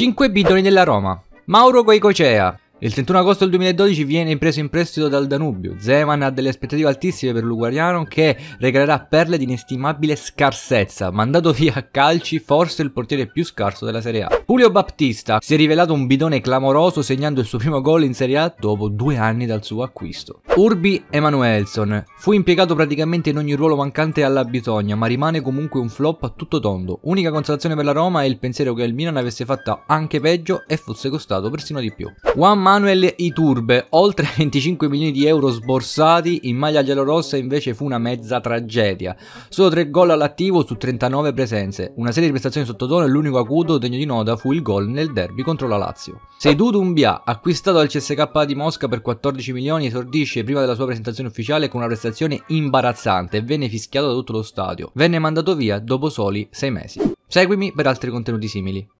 5 bidoni della Roma. Mauro Goicocea, il 31 agosto del 2012 viene preso in prestito dal Danubio. Zeman ha delle aspettative altissime per l'Uguariano che regalerà perle di inestimabile scarsezza, mandato via a calci forse il portiere più scarso della Serie A. Julio Baptista si è rivelato un bidone clamoroso segnando il suo primo gol in Serie A dopo due anni dal suo acquisto. Urbi Emanuelson fu impiegato praticamente in ogni ruolo mancante alla Bitogna ma rimane comunque un flop a tutto tondo. Unica consolazione per la Roma è il pensiero che il Milan avesse fatto anche peggio e fosse costato persino di più. One Manuel Iturbe, oltre 25 milioni di euro sborsati, in maglia giallorossa invece fu una mezza tragedia. Solo tre gol all'attivo su 39 presenze, una serie di prestazioni sottotono e l'unico acuto degno di nota fu il gol nel derby contro la Lazio. Seduto Umbia, acquistato dal CSK di Mosca per 14 milioni, esordisce prima della sua presentazione ufficiale con una prestazione imbarazzante e venne fischiato da tutto lo stadio. Venne mandato via dopo soli 6 mesi. Seguimi per altri contenuti simili.